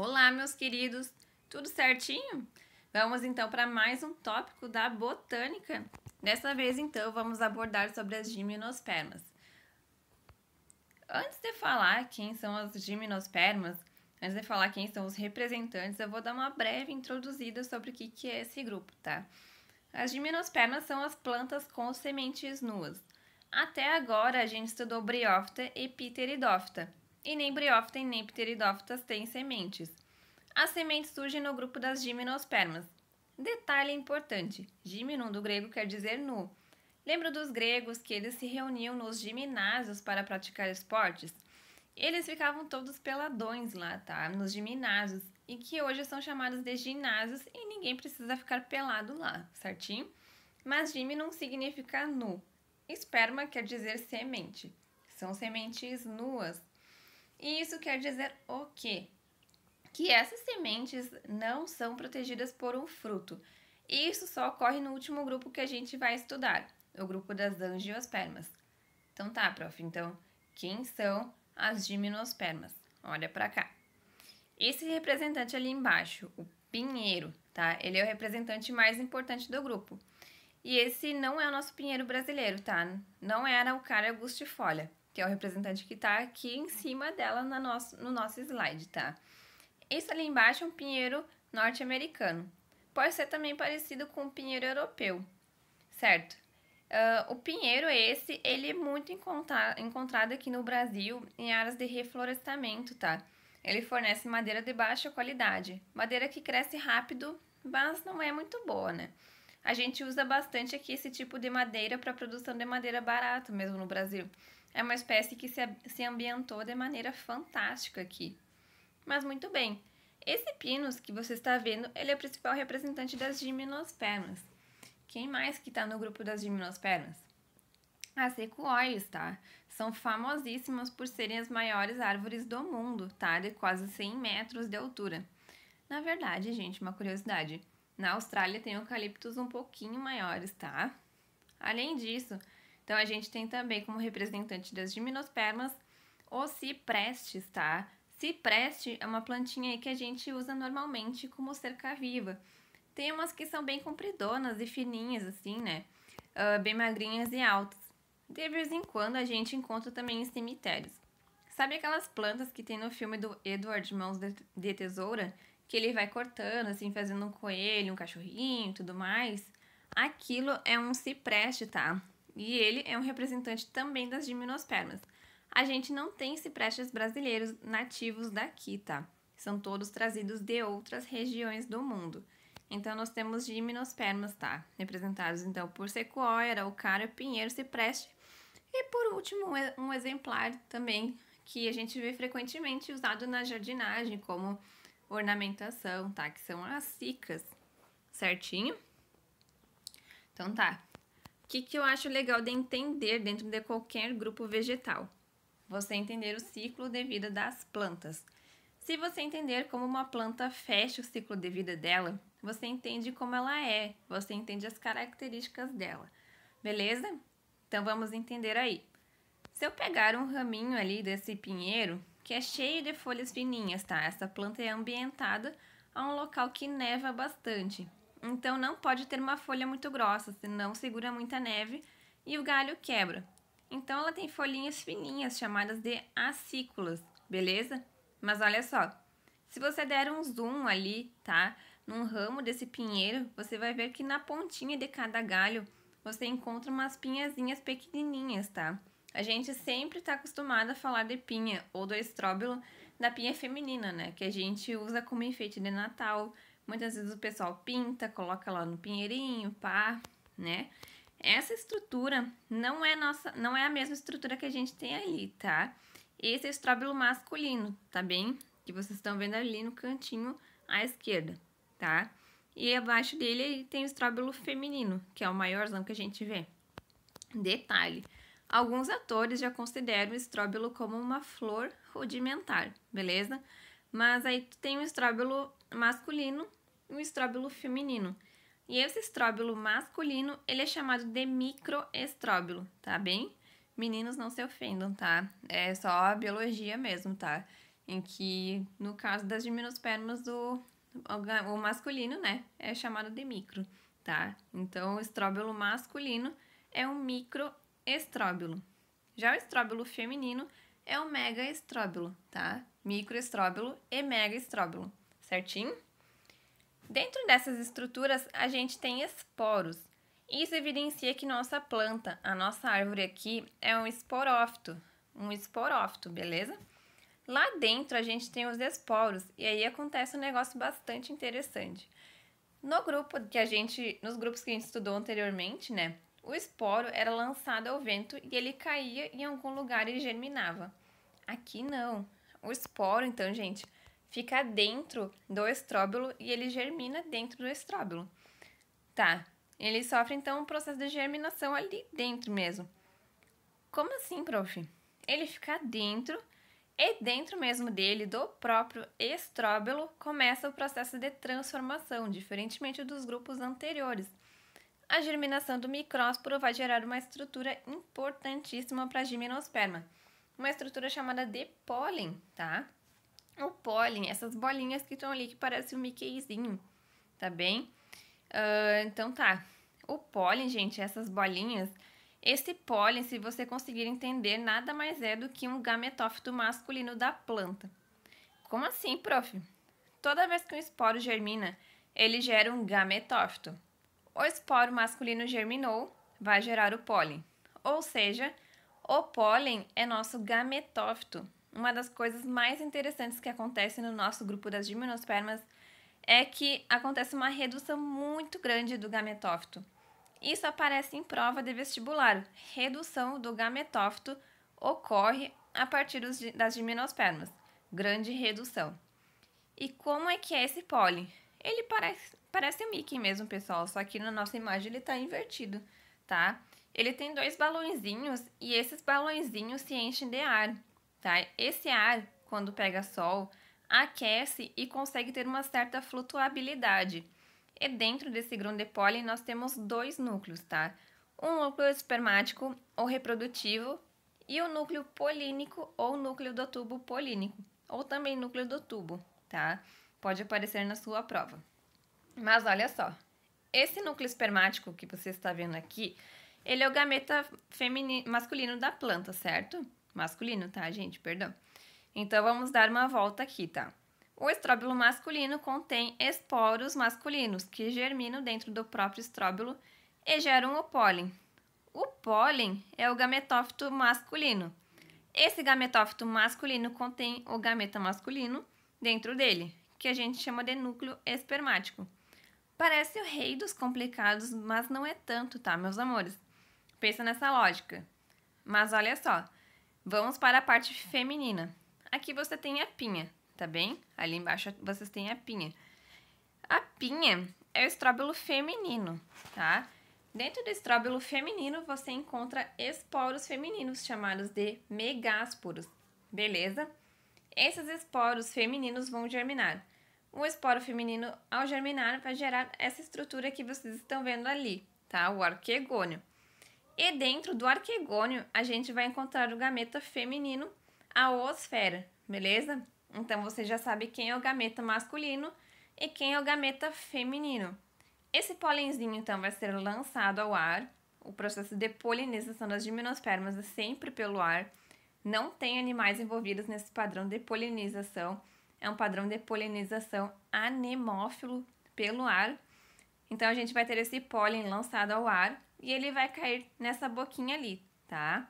Olá, meus queridos! Tudo certinho? Vamos então para mais um tópico da botânica. Dessa vez, então, vamos abordar sobre as gimnospermas. Antes de falar quem são as gimnospermas, antes de falar quem são os representantes, eu vou dar uma breve introduzida sobre o que é esse grupo, tá? As gimnospermas são as plantas com sementes nuas. Até agora, a gente estudou briófita e pteridófita, e nem briófita e nem pteridófitas têm sementes. As sementes surgem no grupo das gimnospermas. Detalhe importante: gimnon do grego quer dizer nu. Lembra dos gregos que eles se reuniam nos gimnásios para praticar esportes? Eles ficavam todos peladões lá, tá? Nos gimnásios, e que hoje são chamados de ginásios e ninguém precisa ficar pelado lá, certinho? Mas gimnon significa nu. Esperma quer dizer semente. São sementes nuas. E isso quer dizer o quê? Que essas sementes não são protegidas por um fruto. E isso só ocorre no último grupo que a gente vai estudar, o grupo das angiospermas. Então tá, prof. Então, quem são as gimnospermas? Olha para cá. Esse representante ali embaixo, o pinheiro, tá? Ele é o representante mais importante do grupo. E esse não é o nosso pinheiro brasileiro, tá? Não era o cara angustifolia que é o representante que está aqui em cima dela na nosso, no nosso slide, tá? Isso ali embaixo é um pinheiro norte-americano. Pode ser também parecido com o pinheiro europeu, certo? Uh, o pinheiro esse, ele é muito encontrado aqui no Brasil em áreas de reflorestamento, tá? Ele fornece madeira de baixa qualidade, madeira que cresce rápido, mas não é muito boa, né? A gente usa bastante aqui esse tipo de madeira para produção de madeira barata mesmo no Brasil. É uma espécie que se, se ambientou de maneira fantástica aqui. Mas muito bem, esse pinus que você está vendo, ele é o principal representante das gimnospermas. Quem mais que está no grupo das gimnospermas? As sequoias, tá? São famosíssimas por serem as maiores árvores do mundo, tá? De quase 100 metros de altura. Na verdade, gente, uma curiosidade. Na Austrália tem eucaliptos um pouquinho maiores, tá? Além disso, então, a gente tem também como representante das gimnospermas o ciprestes, tá? Cipreste é uma plantinha aí que a gente usa normalmente como cerca-viva. Tem umas que são bem compridonas e fininhas, assim, né? Uh, bem magrinhas e altas. De vez em quando a gente encontra também em cemitérios. Sabe aquelas plantas que tem no filme do Edward Mãos de Tesoura? Que ele vai cortando, assim, fazendo um coelho, um cachorrinho tudo mais? Aquilo é um cipreste, tá? e ele é um representante também das gimnospermas. A gente não tem ciprestes brasileiros nativos daqui, tá? São todos trazidos de outras regiões do mundo. Então, nós temos gimnospermas, tá? Representados, então, por sequoia, araucária, pinheiro, cipreste. E, por último, um exemplar também que a gente vê frequentemente usado na jardinagem como ornamentação, tá? Que são as cicas, certinho? Então, tá. O que, que eu acho legal de entender dentro de qualquer grupo vegetal? Você entender o ciclo de vida das plantas. Se você entender como uma planta fecha o ciclo de vida dela, você entende como ela é, você entende as características dela. Beleza? Então vamos entender aí. Se eu pegar um raminho ali desse pinheiro, que é cheio de folhas fininhas, tá? Essa planta é ambientada a um local que neva bastante. Então não pode ter uma folha muito grossa, senão segura muita neve e o galho quebra. Então ela tem folhinhas fininhas chamadas de acículas, beleza? Mas olha só, se você der um zoom ali, tá? Num ramo desse pinheiro, você vai ver que na pontinha de cada galho você encontra umas pinhazinhas pequenininhas, tá? A gente sempre está acostumado a falar de pinha ou do estróbilo da pinha feminina, né? Que a gente usa como enfeite de Natal, Muitas vezes o pessoal pinta, coloca lá no pinheirinho, pá, né? Essa estrutura não é nossa, não é a mesma estrutura que a gente tem ali, tá? Esse é o estróbilo masculino, tá bem? Que vocês estão vendo ali no cantinho à esquerda, tá? E abaixo dele tem o estróbilo feminino, que é o maiorzão que a gente vê. Detalhe, alguns atores já consideram o estróbilo como uma flor rudimentar, beleza? Mas aí tu tem o estróbilo masculino e o estróbilo feminino. E esse estróbilo masculino, ele é chamado de microestróbilo, tá bem? Meninos não se ofendam, tá? É só a biologia mesmo, tá? Em que, no caso das gimnospermas, o, o masculino, né, é chamado de micro, tá? Então, o estróbilo masculino é um microestróbilo. Já o estróbilo feminino é o megaestróbilo, tá? Microestróbilo e megaestróbilo, certinho? Dentro dessas estruturas, a gente tem esporos. Isso evidencia que nossa planta, a nossa árvore aqui, é um esporófito, um esporófito, beleza? Lá dentro a gente tem os esporos e aí acontece um negócio bastante interessante. No grupo que a gente, nos grupos que a gente estudou anteriormente, né? O esporo era lançado ao vento e ele caía em algum lugar e germinava. Aqui não. O esporo, então, gente, fica dentro do estróbilo e ele germina dentro do estróbilo. Tá, ele sofre então um processo de germinação ali dentro mesmo. Como assim, prof? Ele fica dentro e dentro mesmo dele, do próprio estróbilo, começa o processo de transformação, diferentemente dos grupos anteriores. A germinação do micrósporo vai gerar uma estrutura importantíssima para a gimnosperma, uma estrutura chamada de pólen, tá? É o pólen, essas bolinhas que estão ali que parece um Mickeyzinho, tá bem? Uh, então tá, o pólen, gente, essas bolinhas, esse pólen, se você conseguir entender, nada mais é do que um gametófito masculino da planta. Como assim, prof? Toda vez que um esporo germina, ele gera um gametófito. O esporo masculino germinou, vai gerar o pólen. Ou seja, o pólen é nosso gametófito, uma das coisas mais interessantes que acontece no nosso grupo das gimnospermas é que acontece uma redução muito grande do gametófito. Isso aparece em prova de vestibular. Redução do gametófito ocorre a partir das gimnospermas. Grande redução. E como é que é esse pólen? Ele parece, parece o Mickey mesmo, pessoal, só que na nossa imagem ele está invertido, tá? Ele tem dois balãozinhos e esses balãozinhos se enchem de ar tá? Esse ar, quando pega sol, aquece e consegue ter uma certa flutuabilidade. E dentro desse grão de pólen nós temos dois núcleos, tá? Um núcleo espermático ou reprodutivo e o um núcleo polínico ou núcleo do tubo polínico, ou também núcleo do tubo, tá? Pode aparecer na sua prova. Mas olha só, esse núcleo espermático que você está vendo aqui, ele é o gameta masculino da planta, certo? masculino, tá, gente? Perdão. Então, vamos dar uma volta aqui, tá? O estróbilo masculino contém esporos masculinos, que germinam dentro do próprio estróbilo e geram o pólen. O pólen é o gametófito masculino. Esse gametófito masculino contém o gameta masculino dentro dele, que a gente chama de núcleo espermático. Parece o rei dos complicados, mas não é tanto, tá, meus amores? Pensa nessa lógica. Mas olha só, Vamos para a parte feminina. Aqui você tem a pinha, tá bem? Ali embaixo vocês têm a pinha. A pinha é o estróbilo feminino, tá? Dentro do estróbilo feminino, você encontra esporos femininos, chamados de megásporos, beleza? Esses esporos femininos vão germinar. O esporo feminino, ao germinar, vai gerar essa estrutura que vocês estão vendo ali, tá? O arquegônio. E dentro do arquegônio, a gente vai encontrar o gameta feminino, a oosfera, beleza? Então você já sabe quem é o gameta masculino e quem é o gameta feminino. Esse pólenzinho, então, vai ser lançado ao ar. O processo de polinização das gimnospermas é sempre pelo ar. Não tem animais envolvidos nesse padrão de polinização. É um padrão de polinização anemófilo pelo ar. Então, a gente vai ter esse pólen lançado ao ar e ele vai cair nessa boquinha ali, tá?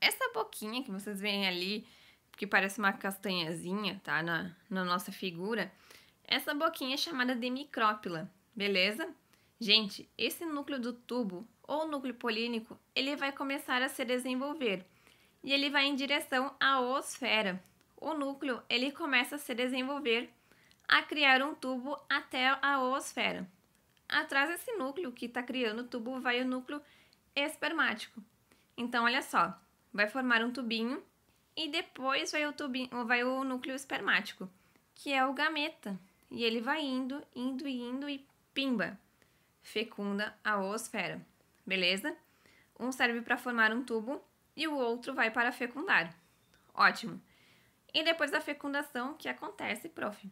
Essa boquinha que vocês veem ali, que parece uma castanhazinha, tá? Na, na nossa figura, essa boquinha é chamada de micrópila, beleza? Gente, esse núcleo do tubo ou núcleo polínico, ele vai começar a se desenvolver e ele vai em direção à osfera. O núcleo, ele começa a se desenvolver, a criar um tubo até a osfera atrás desse núcleo que está criando o tubo vai o núcleo espermático. Então, olha só, vai formar um tubinho e depois vai o, tubinho, vai o núcleo espermático, que é o gameta. E ele vai indo, indo, e indo e pimba, fecunda a oosfera, beleza? Um serve para formar um tubo e o outro vai para fecundar. Ótimo! E depois da fecundação, o que acontece, prof?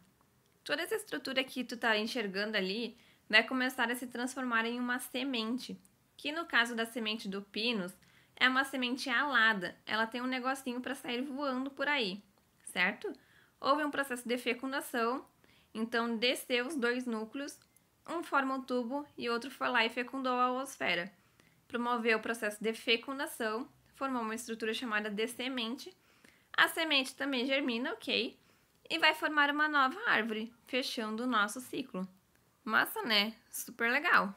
Toda essa estrutura que tu tá enxergando ali vai né, começar a se transformar em uma semente, que no caso da semente do pinus, é uma semente alada, ela tem um negocinho para sair voando por aí, certo? Houve um processo de fecundação, então desceu os dois núcleos, um forma o um tubo e outro foi lá e fecundou a oosfera. Promoveu o processo de fecundação, formou uma estrutura chamada de semente. A semente também germina, ok? E vai formar uma nova árvore, fechando o nosso ciclo. Massa, né? Super legal.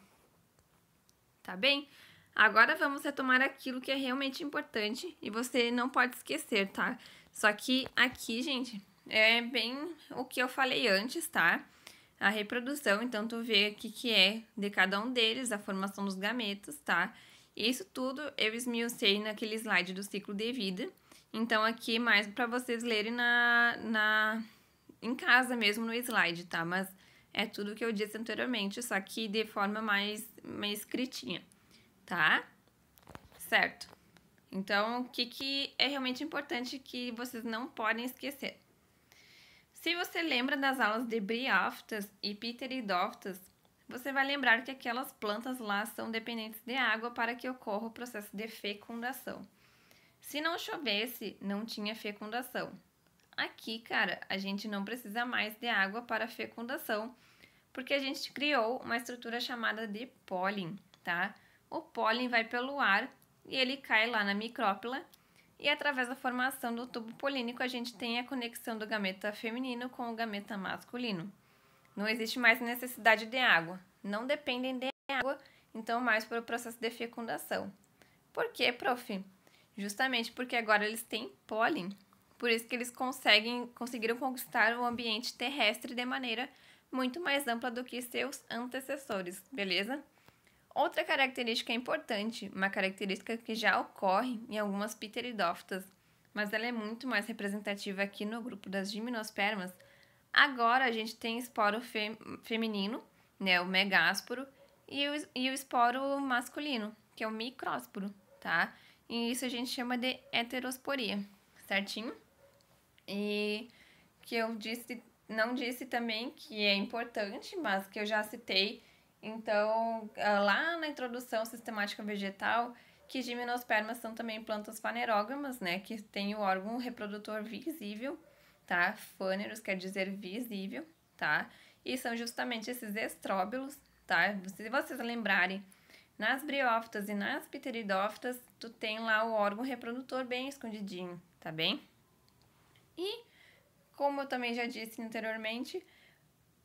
Tá bem? Agora vamos retomar aquilo que é realmente importante e você não pode esquecer, tá? Só que aqui, gente, é bem o que eu falei antes, tá? A reprodução, então tu vê o que é de cada um deles, a formação dos gametos, tá? Isso tudo eu esmiucei naquele slide do ciclo de vida. Então, aqui mais para vocês lerem na, na, em casa mesmo no slide, tá? Mas é tudo que eu disse anteriormente, só que de forma mais, mais escritinha, tá? Certo. Então, o que, que é realmente importante que vocês não podem esquecer? Se você lembra das aulas de Briaftas e Pteridophytas, você vai lembrar que aquelas plantas lá são dependentes de água para que ocorra o processo de fecundação. Se não chovesse, não tinha fecundação aqui, cara, a gente não precisa mais de água para fecundação, porque a gente criou uma estrutura chamada de pólen, tá? O pólen vai pelo ar e ele cai lá na micrópila e através da formação do tubo polínico a gente tem a conexão do gameta feminino com o gameta masculino. Não existe mais necessidade de água, não dependem de água, então mais para o processo de fecundação. Por quê, prof? Justamente porque agora eles têm pólen, por isso que eles conseguem, conseguiram conquistar o ambiente terrestre de maneira muito mais ampla do que seus antecessores, beleza? Outra característica importante, uma característica que já ocorre em algumas pteridófitas, mas ela é muito mais representativa aqui no grupo das gimnospermas. Agora a gente tem esporo fem, feminino, né, o megásporo, e o, e o esporo masculino, que é o micrósporo, tá? E isso a gente chama de heterosporia, certinho? E que eu disse, não disse também que é importante, mas que eu já citei. Então, ah, lá na introdução sistemática vegetal, que gimnospermas são também plantas fanerógamas, né? Que tem o órgão reprodutor visível, tá? Fâneros quer dizer visível, tá? E são justamente esses estróbilos, tá? Se vocês lembrarem, nas briófitas e nas pteridófitas, tu tem lá o órgão reprodutor bem escondidinho, tá bem? E, como eu também já disse anteriormente,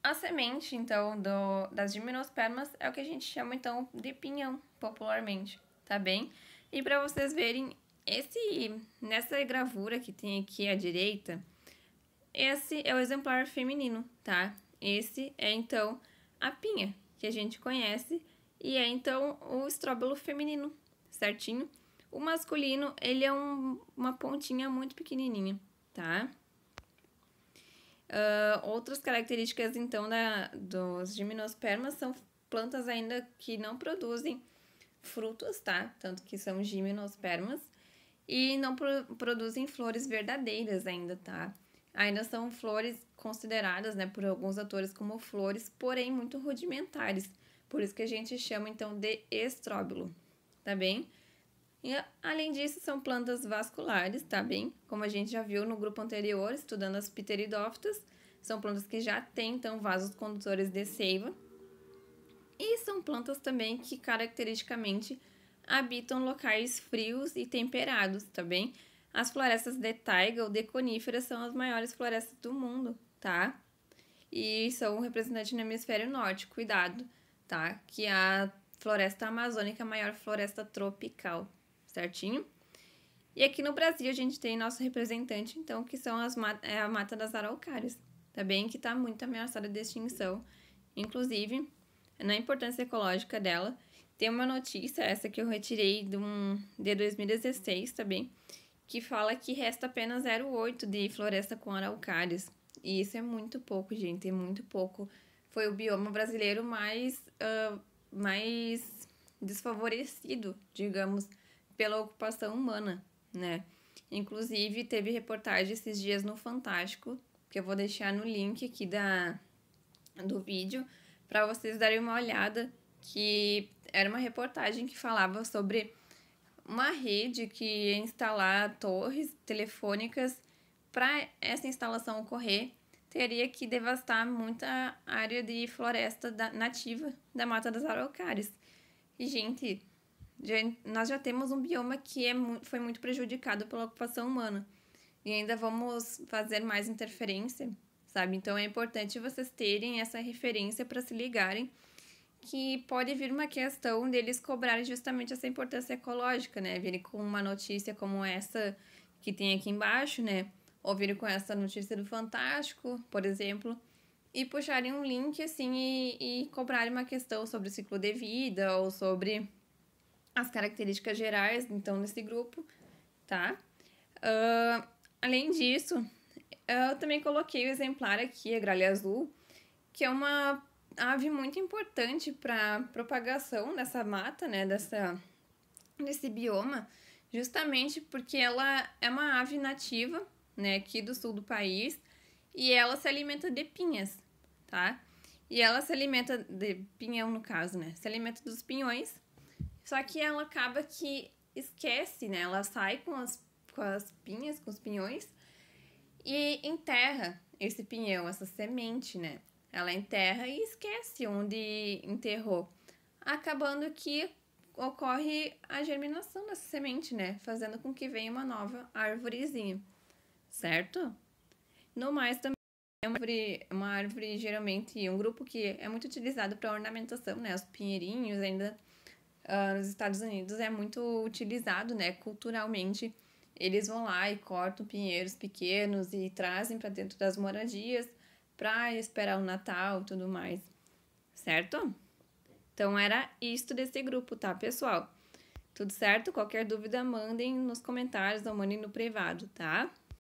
a semente, então, do, das gimnospermas é o que a gente chama, então, de pinhão, popularmente, tá bem? E para vocês verem, esse, nessa gravura que tem aqui à direita, esse é o exemplar feminino, tá? Esse é, então, a pinha, que a gente conhece, e é, então, o estróbulo feminino, certinho? O masculino, ele é um, uma pontinha muito pequenininha tá? Uh, outras características, então, da, dos gimnospermas são plantas ainda que não produzem frutos, tá? Tanto que são gimnospermas. E não pro, produzem flores verdadeiras ainda, tá? Ainda são flores consideradas, né, por alguns autores como flores, porém muito rudimentares. Por isso que a gente chama, então, de estróbilo, tá bem? E, além disso, são plantas vasculares, tá bem? Como a gente já viu no grupo anterior, estudando as pteridófitas, são plantas que já têm, então, vasos condutores de seiva. E são plantas também que caracteristicamente habitam locais frios e temperados, tá bem? As florestas de taiga ou de coníferas são as maiores florestas do mundo, tá? E são representantes no hemisfério norte, cuidado, tá? Que é a floresta amazônica é a maior floresta tropical, certinho. E aqui no Brasil a gente tem nosso representante, então, que são as é a mata das araucárias, também bem? Que está muito ameaçada de extinção, inclusive na importância ecológica dela. Tem uma notícia, essa que eu retirei de, um, de 2016 também, que fala que resta apenas 0,8 de floresta com araucárias. E isso é muito pouco, gente, é muito pouco. Foi o bioma brasileiro mais, uh, mais desfavorecido, digamos, pela ocupação humana, né? Inclusive, teve reportagem esses dias no Fantástico, que eu vou deixar no link aqui da, do vídeo, para vocês darem uma olhada, que era uma reportagem que falava sobre uma rede que ia instalar torres telefônicas. Para essa instalação ocorrer, teria que devastar muita área de floresta da, nativa da Mata das Araucárias. E, gente, já, nós já temos um bioma que é, foi muito prejudicado pela ocupação humana. E ainda vamos fazer mais interferência, sabe? Então é importante vocês terem essa referência para se ligarem que pode vir uma questão deles cobrarem justamente essa importância ecológica, né? Virem com uma notícia como essa que tem aqui embaixo, né? Ou virem com essa notícia do Fantástico, por exemplo, e puxarem um link assim e, e cobrarem uma questão sobre o ciclo de vida ou sobre as características gerais, então, desse grupo, tá? Uh, além disso, eu também coloquei o exemplar aqui, a gralha azul, que é uma ave muito importante para propagação dessa mata, né, dessa, desse bioma, justamente porque ela é uma ave nativa, né, aqui do sul do país, e ela se alimenta de pinhas, tá? E ela se alimenta de pinhão, no caso, né? Se alimenta dos pinhões só que ela acaba que esquece, né? Ela sai com as, com as pinhas, com os pinhões e enterra esse pinhão, essa semente, né? Ela enterra e esquece onde enterrou, acabando que ocorre a germinação dessa semente, né? Fazendo com que venha uma nova árvorezinha, certo? No mais, também é uma árvore, uma árvore geralmente, um grupo que é muito utilizado para ornamentação, né? Os pinheirinhos ainda ah, nos Estados Unidos é muito utilizado, né? Culturalmente, eles vão lá e cortam pinheiros pequenos e trazem para dentro das moradias para esperar o Natal e tudo mais, certo? Então era isto desse grupo, tá, pessoal? Tudo certo? Qualquer dúvida, mandem nos comentários ou mandem no privado, tá?